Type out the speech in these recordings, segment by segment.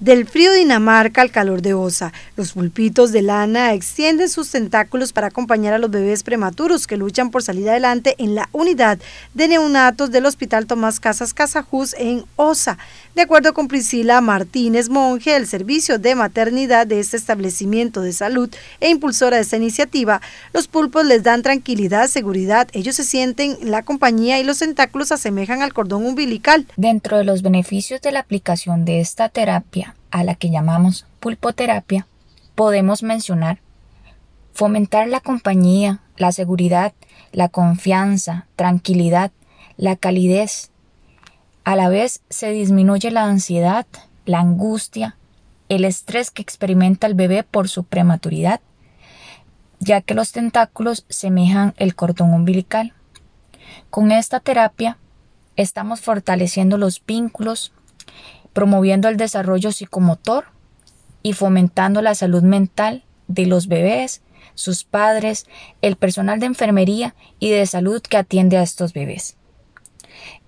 Del frío Dinamarca al calor de Osa, los pulpitos de lana extienden sus tentáculos para acompañar a los bebés prematuros que luchan por salir adelante en la unidad de neonatos del Hospital Tomás Casas Casajus en Osa. De acuerdo con Priscila Martínez Monge, el servicio de maternidad de este establecimiento de salud e impulsora de esta iniciativa, los pulpos les dan tranquilidad, seguridad, ellos se sienten la compañía y los tentáculos asemejan al cordón umbilical. Dentro de los beneficios de la aplicación de esta terapia, a la que llamamos pulpoterapia, podemos mencionar fomentar la compañía, la seguridad, la confianza, tranquilidad, la calidez. A la vez se disminuye la ansiedad, la angustia, el estrés que experimenta el bebé por su prematuridad, ya que los tentáculos semejan el cordón umbilical. Con esta terapia estamos fortaleciendo los vínculos, promoviendo el desarrollo psicomotor y fomentando la salud mental de los bebés, sus padres, el personal de enfermería y de salud que atiende a estos bebés.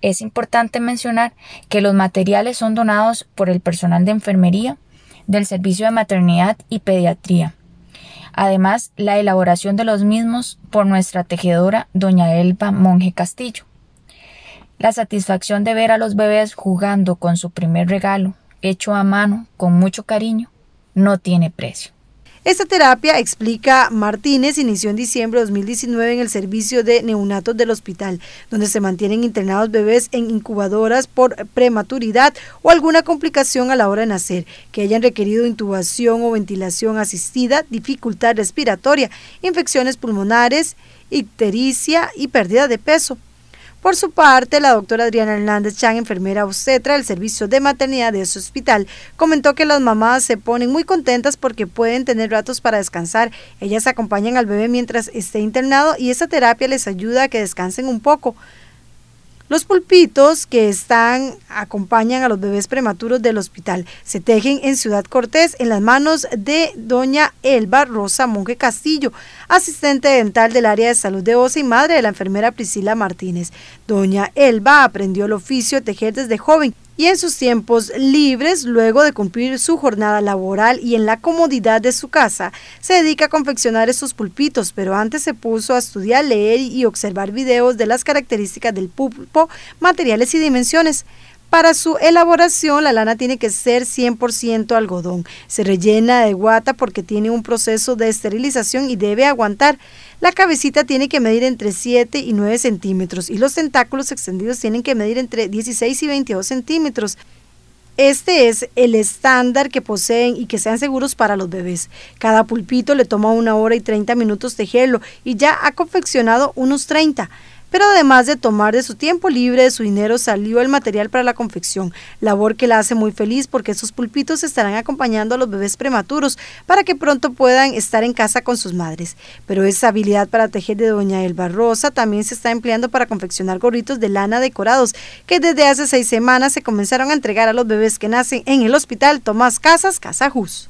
Es importante mencionar que los materiales son donados por el personal de enfermería del Servicio de Maternidad y Pediatría. Además, la elaboración de los mismos por nuestra tejedora doña Elba Monje Castillo la satisfacción de ver a los bebés jugando con su primer regalo, hecho a mano, con mucho cariño, no tiene precio. Esta terapia, explica Martínez, inició en diciembre de 2019 en el servicio de neonatos del hospital, donde se mantienen internados bebés en incubadoras por prematuridad o alguna complicación a la hora de nacer, que hayan requerido intubación o ventilación asistida, dificultad respiratoria, infecciones pulmonares, ictericia y pérdida de peso. Por su parte, la doctora Adriana Hernández chang enfermera obstetra del servicio de maternidad de su hospital, comentó que las mamás se ponen muy contentas porque pueden tener ratos para descansar. Ellas acompañan al bebé mientras esté internado y esa terapia les ayuda a que descansen un poco. Los pulpitos que están acompañan a los bebés prematuros del hospital se tejen en Ciudad Cortés en las manos de doña Elba Rosa Monge Castillo, asistente dental del área de salud de OSA y madre de la enfermera Priscila Martínez. Doña Elba aprendió el oficio de tejer desde joven y en sus tiempos libres, luego de cumplir su jornada laboral y en la comodidad de su casa, se dedica a confeccionar esos pulpitos, pero antes se puso a estudiar, leer y observar videos de las características del pulpo, materiales y dimensiones para su elaboración, la lana tiene que ser 100% algodón. Se rellena de guata porque tiene un proceso de esterilización y debe aguantar. La cabecita tiene que medir entre 7 y 9 centímetros y los tentáculos extendidos tienen que medir entre 16 y 22 centímetros. Este es el estándar que poseen y que sean seguros para los bebés. Cada pulpito le toma una hora y 30 minutos tejerlo y ya ha confeccionado unos 30 pero además de tomar de su tiempo libre, de su dinero, salió el material para la confección, labor que la hace muy feliz porque sus pulpitos estarán acompañando a los bebés prematuros para que pronto puedan estar en casa con sus madres. Pero esa habilidad para tejer de doña Elba Rosa también se está empleando para confeccionar gorritos de lana decorados que desde hace seis semanas se comenzaron a entregar a los bebés que nacen en el hospital Tomás Casas Jus.